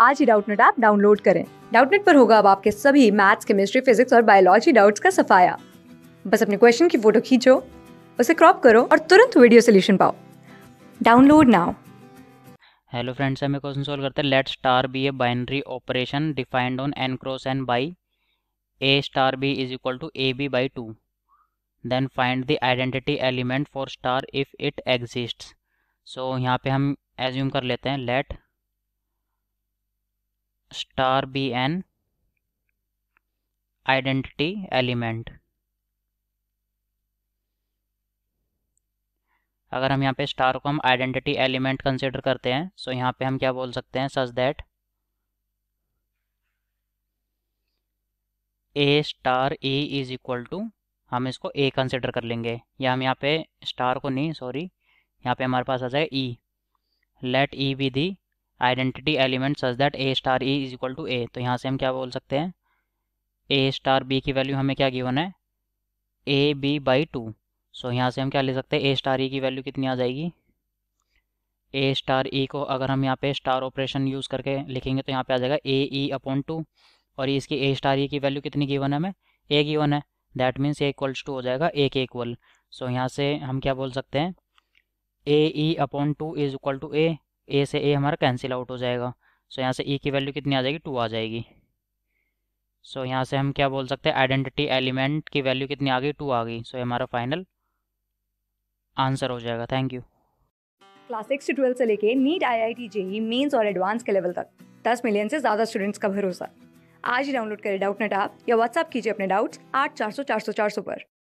आज ही Doubtnut app download करें डाउटनेट पर होगा अब आपके सभी मैथ्स केमिस्ट्री फिजिक्स और बायोलॉजी डाउट्स का सफाया बस अपने क्वेश्चन की फोटो खींचो उसे क्रॉप करो और तुरंत वीडियो सोल्यूशन पाओ डाउनलोड नाउ हेलो फ्रेंड्स हमें क्वेश्चन सोल्व करते हैं let star be A binary operation defined on N cross N by A star B is equal to A B by two then find the identity element for star if it exist so यहाँ पे हम assume कर लेते हैं let star be an identity element अगर हम यहाँ पे स्टार को हम आइडेंटिटी एलिमेंट कंसिडर करते हैं सो यहाँ पे हम क्या बोल सकते हैं such that A star A is equal to हम इसको ए कंसिडर कर लेंगे या हम यहाँ पे स्टार को नहीं सॉरी यहाँ पे हमारे पास आ जाए E let E be the identity element such that A star E is equal to A तो यहाँ से हम क्या बोल सकते हैं ए स्टार बी की वैल्यू हमें क्या गिवन है A B by two so यहाँ से हम क्या ले सकते हैं ए स्टार ई की वैल्यू कितनी आ जाएगी ए स्टार ई को अगर हम यहाँ पे स्टार ऑपरेशन यूज़ करके लिखेंगे तो यहाँ पे आ जाएगा ए ई अपॉन टू और इसकी ए स्टार ई की वैल्यू कितनी गिवन है हमें ए गिवन है that means A equals to हो जाएगा ए के इक्वल सो यहाँ से हम क्या बोल सकते हैं A E upon two is equal to A A से ए हमारा कैंसिल आउट हो जाएगा सो so, यहाँ से ई e की वैल्यू कितनी आ जाएगी टू आ जाएगी सो so, यहाँ से हम क्या बोल सकते हैं आइडेंटिटी एलिमेंट की वैल्यू कितनी आ गई टू आ गई सो so, हमारा फाइनल आंसर हो जाएगा थैंक यू क्लास सिक्स से ट्वेल्थ से लेके NEET I I T JEE mains और एडवांस के लेवल तक दस मिलियन से ज़्यादा स्टूडेंट्स का भरोसा आज ही डाउनलोड करें डाउट नेट आप या व्हाट्सअप कीजिए अपने डाउट्स आठ चार सौ चार सौ चार सौ पर